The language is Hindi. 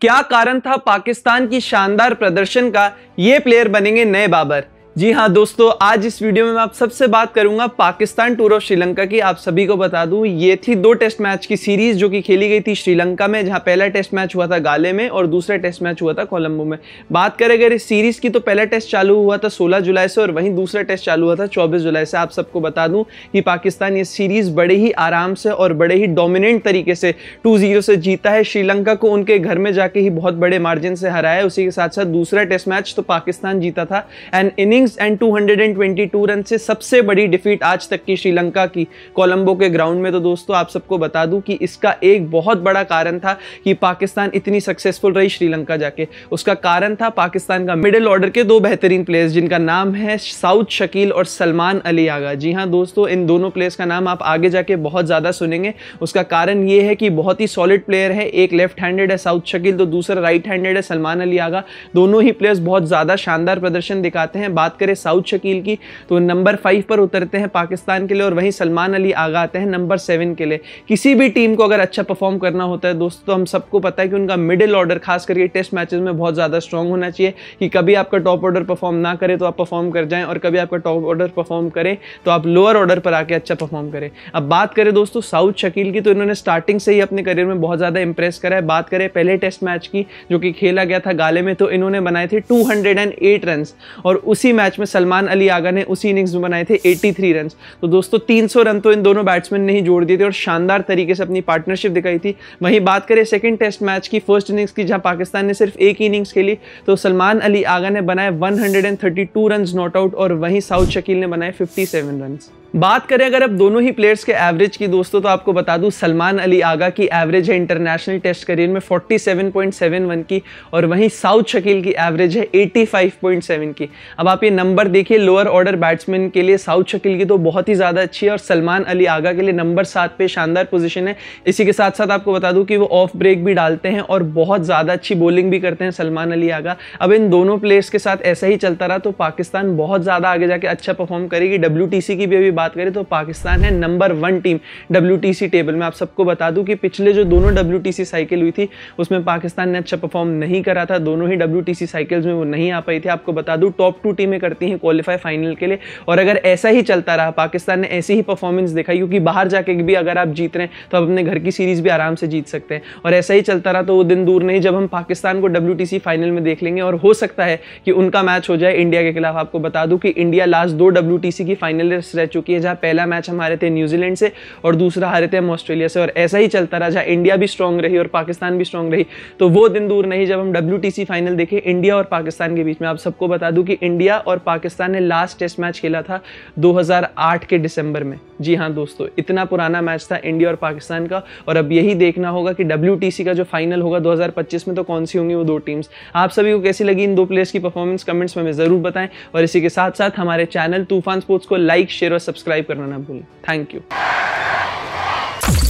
क्या कारण था पाकिस्तान की शानदार प्रदर्शन का ये प्लेयर बनेंगे नए बाबर जी हाँ दोस्तों आज इस वीडियो में मैं आप सबसे बात करूंगा पाकिस्तान टूर ऑफ श्रीलंका की आप सभी को बता दूं ये थी दो टेस्ट मैच की सीरीज जो कि खेली गई थी श्रीलंका में जहां पहला टेस्ट मैच हुआ था गाले में और दूसरा टेस्ट मैच हुआ था कोलंबो में बात करें अगर इस सीरीज की तो पहला टेस्ट चालू हुआ था सोलह जुलाई से और वहीं दूसरा टेस्ट चालू हुआ था चौबीस जुलाई से आप सबको बता दूँ कि पाकिस्तान ये सीरीज बड़े ही आराम से और बड़े ही डोमिनेंट तरीके से टू से जीता है श्रीलंका को उनके घर में जाके ही बहुत बड़े मार्जिन से हराया उसी के साथ साथ दूसरा टेस्ट मैच तो पाकिस्तान जीता था एंड इन्हीं इनिंग्स एंड 222 रन से सबसे बड़ी डिफीट आज तक की श्रीलंका की कोलंबो के ग्राउंड में तो दोस्तों आप सबको बता दूं कि इसका एक बहुत बड़ा कारण था कि पाकिस्तान इतनी सक्सेसफुल रही श्रीलंका जाके उसका कारण था पाकिस्तान का मिडिल ऑर्डर के दो बेहतरीन प्लेयर्स जिनका नाम है साउथ शकील और सलमान अली आगा जी हाँ दोस्तों इन दोनों प्लेयर्स का नाम आप आगे जाके बहुत ज़्यादा सुनेंगे उसका कारण ये है कि बहुत ही सॉलिड प्लेयर है एक लेफ्ट हैंडेड है साउथ शकील तो दूसरा राइट हैंडेड है सलमान अली आगा दोनों ही प्लेयर्स बहुत ज़्यादा शानदार प्रदर्शन दिखाते हैं बात करें साउथ शकील की तो नंबर फाइव पर उतरते हैं पाकिस्तान के लिए और वहीं सलमान अली आगा आते हैं नंबर सेवन के लिए किसी भी टीम को अगर अच्छा परफॉर्म करना होता है दोस्तों तो हम सबको पता है कि उनका मिडिल ऑर्डर खास करके टेस्ट मैचेज में बहुत ज़्यादा स्ट्रॉन्ग होना चाहिए कि कभी आपका टॉप ऑर्डर परफॉर्म ना करे तो आप परफॉर्म कर जाएँ और कभी आपका टॉप ऑर्डर परफॉर्म करे तो आप लोअर ऑर्डर पर आके अच्छा परफॉर्म करें अब बात करें दोस्तों साउथ शकील की तो इन्होंने स्टार्टिंग से ही अपने करियर में बहुत ज़्यादा इंप्रेस करा है बात करें पहले टेस्ट मैच की जो कि खेला गया था गाले में तो इन्होंने बनाए थे टू रन और उसी मैच में सलमान अली आगा ने उसी इनिंग्स में बनाए थे 83 रन तो दोस्तों 300 रन तो इन दोनों बैट्समैन ने ही जोड़ दिए थे और शानदार तरीके से अपनी पार्टनरशिप दिखाई थी वहीं बात करें सेकेंड टेस्ट मैच की फर्स्ट इनिंग्स की जहाँ पाकिस्तान ने सिर्फ एक इनिंग्स खेली तो सलमान अली आगा ने बनाए टू रन नॉट आउट और वहीं साउथ शकील ने बनाए सेवन रन बात करें अगर अब दोनों ही प्लेयर्स के एवरेज की दोस्तों तो आपको बता दूं सलमान अली आगा की एवरेज है इंटरनेशनल टेस्ट करियर में 47.71 की और वहीं साउथ शकील की एवरेज है 85.7 की अब आप ये नंबर देखिए लोअर ऑर्डर बैट्समैन के लिए साउथ शकील की तो बहुत ही ज़्यादा अच्छी है और सलमान अली आगा के लिए नंबर सात पे शानदार पोजिशन है इसी के साथ साथ आपको बता दूँ कि वो ऑफ ब्रेक भी डालते हैं और बहुत ज़्यादा अच्छी बॉलिंग भी करते हैं सलमान अली आगा अब इन दोनों प्लेयर्स के साथ ऐसा ही चलता रहा तो पाकिस्तान बहुत ज़्यादा आगे जाके अच्छा परफॉर्म करेगी डब्ल्यू की भी अभी बात करें तो पाकिस्तान है number one team W table में आप सबको बता दूं कि पिछले जो दोनों डब्ल्यू साइकिल हुई थी उसमें पाकिस्तान ने अच्छा परफॉर्म नहीं करा था दोनों ही डब्ल्यू साइकिल्स में वो नहीं आ पाई थी आपको बता दूँ टॉप टू टीमें करती हैं क्वालिफाई फाइनल के लिए और अगर ऐसा ही चलता रहा पाकिस्तान ने ऐसी ही परफॉर्मेंस दिखाई क्योंकि बाहर जाके भी अगर आप जीत रहे हैं तो आप अपने घर की सीरीज भी आराम से जीत सकते हैं और ऐसा ही चलता रहा तो वो दिन दूर नहीं जब हम पाकिस्तान को डब्ल्यू फाइनल में देख लेंगे और हो सकता है कि उनका मैच हो जाए इंडिया के खिलाफ आपको बता दूं कि इंडिया लास्ट दो डब्ल्यू की फाइनल रह चुकी किए जहाँ पहला मैच हम हारे थे न्यूजीलैंड से और दूसरा हारे थे हम ऑस्ट्रेलिया से और ऐसा ही चलता रहा जहाँ इंडिया भी स्ट्रांग रही और पाकिस्तान भी स्ट्रांग रही तो वो दिन दूर नहीं जब हम डब्ल्यू फाइनल देखे इंडिया और पाकिस्तान के बीच में आप सबको बता दूँ कि इंडिया और पाकिस्तान ने लास्ट टेस्ट मैच खेला था दो के दिसंबर में जी हाँ दोस्तों इतना पुराना मैच था इंडिया और पाकिस्तान का और अब यही देखना होगा कि डब्ल्यू का जो फाइनल होगा 2025 में तो कौन सी होंगी वो दो टीम्स आप सभी को कैसी लगी इन दो प्लेयर्स की परफॉर्मेंस कमेंट्स में हमें ज़रूर बताएं और इसी के साथ साथ हमारे चैनल तूफान स्पोर्ट्स को लाइक शेयर और सब्सक्राइब सब्सक्राइब करना ना भूलें थैंक यू